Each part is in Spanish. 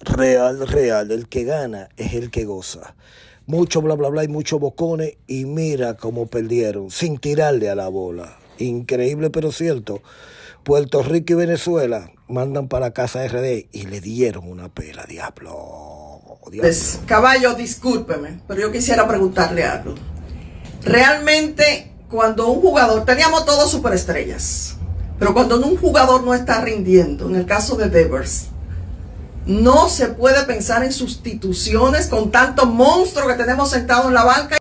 real, real, el que gana es el que goza. Mucho bla, bla, bla y mucho bocones y mira cómo perdieron, sin tirarle a la bola. Increíble pero cierto. Puerto Rico y Venezuela mandan para casa RD y le dieron una pela, diablo. Pues, caballo, discúlpeme, pero yo quisiera preguntarle algo. Realmente, cuando un jugador, teníamos todos superestrellas, pero cuando un jugador no está rindiendo, en el caso de Devers, no se puede pensar en sustituciones con tanto monstruo que tenemos sentado en la banca.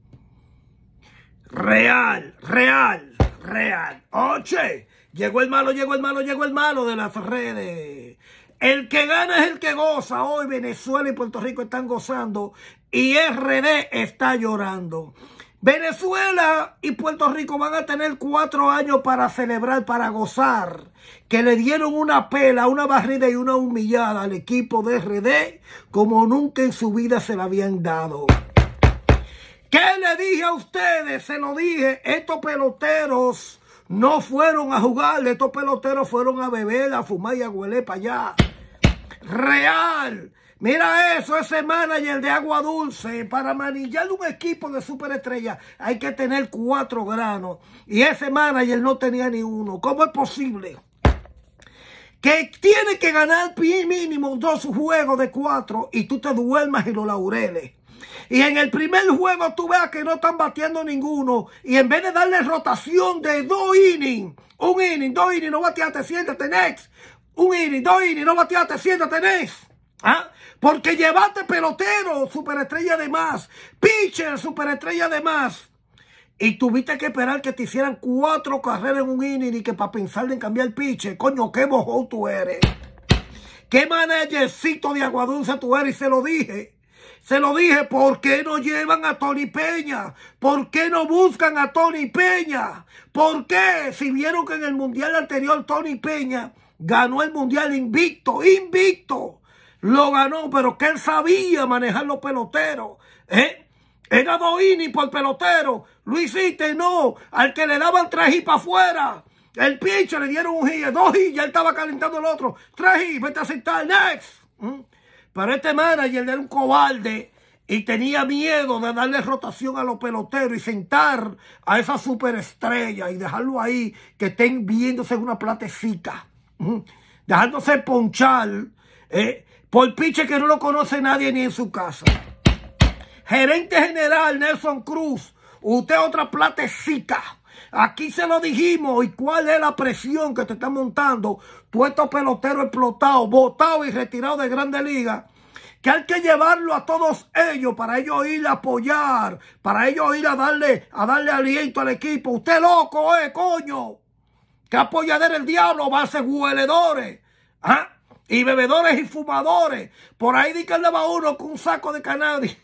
Real, real, real. Oche, llegó el malo, llegó el malo, llegó el malo de las redes. El que gana es el que goza. Hoy Venezuela y Puerto Rico están gozando y RD está llorando. Venezuela y Puerto Rico van a tener cuatro años para celebrar, para gozar, que le dieron una pela, una barrida y una humillada al equipo de RD como nunca en su vida se la habían dado. ¿Qué le dije a ustedes? Se lo dije, estos peloteros no fueron a jugar, estos peloteros fueron a beber, a fumar y a huele para allá. Real, Mira eso, ese manager de agua dulce, para manillar un equipo de superestrella hay que tener cuatro granos. Y ese manager no tenía ni uno. ¿Cómo es posible? Que tiene que ganar mínimo dos juegos de cuatro y tú te duermas y lo laureles. Y en el primer juego tú veas que no están batiendo ninguno. Y en vez de darle rotación de dos innings, un inning, dos innings, no bateaste, siéntate, next. Un inning, dos innings, no bateaste, siéntate, next. ¿Ah? Porque llevaste pelotero, superestrella de más, pitcher, superestrella de más. Y tuviste que esperar que te hicieran cuatro carreras en un inning y que para pensar en cambiar el pitcher, coño, qué mojón tú eres. Qué manejecito de aguadulce tú eres y se lo dije. Se lo dije, ¿por qué no llevan a Tony Peña? ¿Por qué no buscan a Tony Peña? ¿Por qué? Si vieron que en el mundial anterior Tony Peña ganó el mundial invicto, invicto lo ganó, pero que él sabía manejar los peloteros. ¿eh? Era dos por pelotero. Lo hiciste, no. Al que le daban tres y para afuera. El pinche le dieron un hit, dos y ya estaba calentando el otro. Tres y, vete a sentar, next. ¿Mm? Pero este manager era un cobarde y tenía miedo de darle rotación a los peloteros y sentar a esa superestrella y dejarlo ahí que estén viéndose en una platecita. ¿Mm? Dejándose ponchar. Eh, por piche que no lo conoce nadie ni en su casa. Gerente general Nelson Cruz, usted otra platecita. Aquí se lo dijimos y cuál es la presión que te está montando tú estos peloteros explotados, votados y retirados de Grande Liga. Que hay que llevarlo a todos ellos para ellos ir a apoyar, para ellos ir a darle, a darle aliento al equipo. Usted loco, eh, coño. Que apoyadera el diablo, Va ser hueledores. ¿Ah? y bebedores y fumadores. Por ahí di que andaba uno con un saco de cannabis.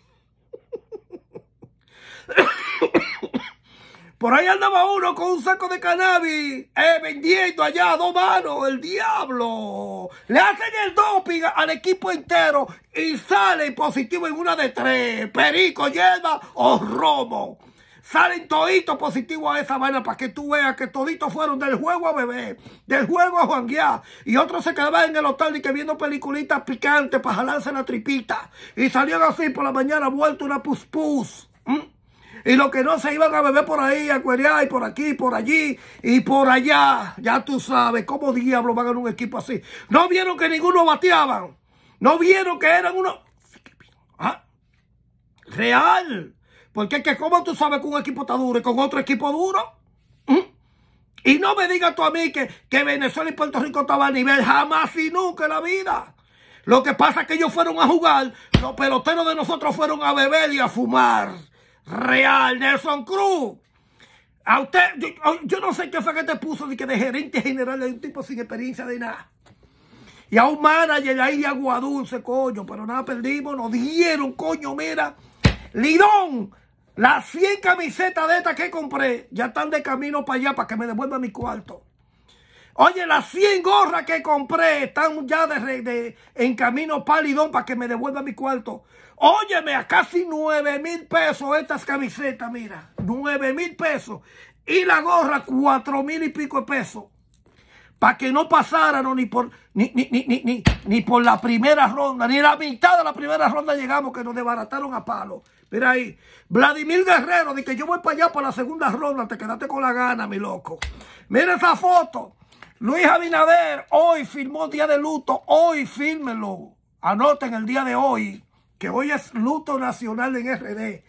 Por ahí andaba uno con un saco de cannabis eh, vendiendo allá a dos manos. El diablo. Le hacen el doping al equipo entero y sale positivo en una de tres. Perico, hierba o romo. Salen toditos positivos a esa vaina para que tú veas que toditos fueron del juego a beber, del juego a Juanguear. Y otros se quedaban en el hotel y que viendo peliculitas picantes para jalarse la tripita. Y salían así por la mañana vuelto una puspus. Y los que no se iban a beber por ahí, a cuerear, y por aquí, por allí, y por allá. Ya tú sabes, ¿cómo diablos van a un equipo así? No vieron que ninguno bateaban. No vieron que eran uno. ¿Ah? Real. Porque es que cómo tú sabes que un equipo está duro y con otro equipo duro. ¿Mm? Y no me digas tú a mí que, que Venezuela y Puerto Rico estaban a nivel jamás y nunca en la vida. Lo que pasa es que ellos fueron a jugar, los peloteros de nosotros fueron a beber y a fumar. Real, Nelson Cruz. A usted, yo, no sé qué fue que te puso de que de gerente general de un tipo sin experiencia de nada. Y a un manager ahí de dulce, coño, pero nada, perdimos, nos dieron, coño, mira, Lidón, las 100 camisetas de estas que compré ya están de camino para allá para que me devuelva mi cuarto. Oye, las 100 gorras que compré están ya de, de en camino pálido para que me devuelva mi cuarto. Óyeme, a casi 9 mil pesos estas camisetas, mira. 9 mil pesos. Y la gorra, 4 mil y pico de pesos para que no pasáramos ni por, ni, por la primera ronda, ni la mitad de la primera ronda llegamos que nos desbarataron a palo. Mira ahí, Vladimir Guerrero, de que yo voy para allá para la segunda ronda, te quedaste con la gana, mi loco. Mira esa foto. Luis Abinader hoy firmó día de luto, hoy fírmelo. Anoten el día de hoy, que hoy es luto nacional en RD.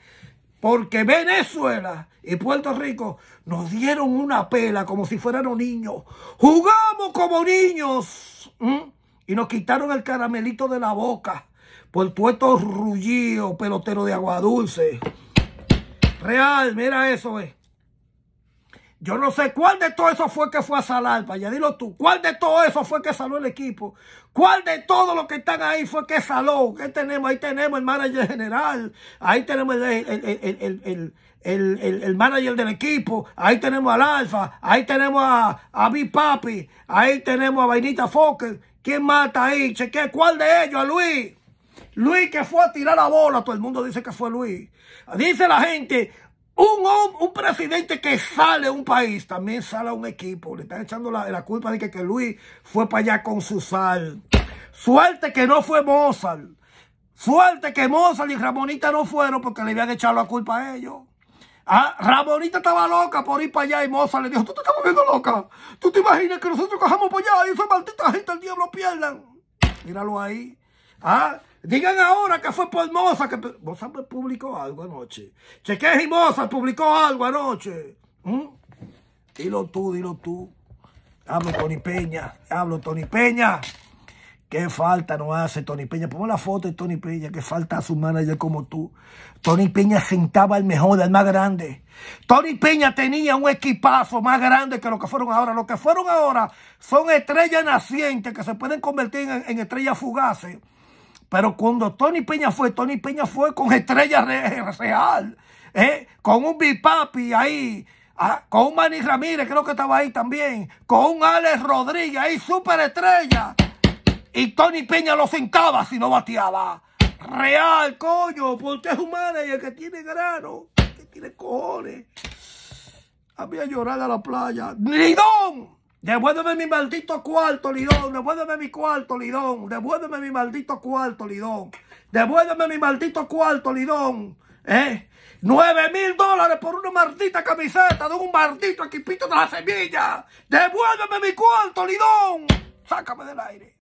Porque Venezuela y Puerto Rico nos dieron una pela como si fuéramos niños. Jugamos como niños. Y nos quitaron el caramelito de la boca por Puerto estos pelotero de agua dulce. Real, mira eso, eh. Yo no sé cuál de todo eso fue que fue a salar, Ya dilo tú. ¿Cuál de todo eso fue que saló el equipo? ¿Cuál de todo lo que están ahí fue que saló? ¿Qué tenemos? Ahí tenemos el manager general, ahí tenemos el, manager del equipo, ahí tenemos al Alfa, ahí tenemos a, a Big Papi, ahí tenemos a Vainita Fokker. ¿Quién mata ahí? ¿cuál de ellos? A Luis. Luis que fue a tirar la bola, todo el mundo dice que fue Luis. Dice la gente, un, presidente que sale a un país, también sale a un equipo. Le están echando la, culpa de que, que, Luis fue para allá con su sal. Suerte que no fue Mozart. Suerte que Mozart y Ramonita no fueron porque le habían echado la culpa a ellos. Ah, Ramonita estaba loca por ir para allá y Mozart le dijo, tú te estás moviendo loca. Tú te imaginas que nosotros cojamos para allá y esa maldita gente, el diablo pierdan. Míralo ahí. Ah, Digan ahora que fue por Mozart. Que... Mozart pues publicó algo anoche. Chequez y Mozart publicó algo anoche. ¿Mm? Dilo tú, dilo tú. Hablo Tony Peña. Hablo Tony Peña. ¿Qué falta nos hace Tony Peña? Pongo la foto de Tony Peña. ¿Qué falta a su manager como tú? Tony Peña sentaba el mejor, al más grande. Tony Peña tenía un equipazo más grande que lo que fueron ahora. Lo que fueron ahora son estrellas nacientes que se pueden convertir en estrellas fugaces. Pero cuando Tony Peña fue, Tony Peña fue con estrella real, ¿eh? con un Papi ahí, ah, con un Manny Ramírez, creo que estaba ahí también, con un Alex Rodríguez ahí, estrella. Y Tony Peña lo sentaba si no bateaba. Real, coño, porque es y el que tiene grano, que tiene cojones. Había llorado a la playa. ¡Nidón! Devuélveme mi maldito cuarto, Lidón. Devuélveme mi cuarto, Lidón. Devuélveme mi maldito cuarto, Lidón. Devuélveme mi maldito cuarto, Lidón. ¿Eh? nueve mil dólares por una maldita camiseta de un maldito equipito de la semilla. Devuélveme mi cuarto, Lidón. Sácame del aire.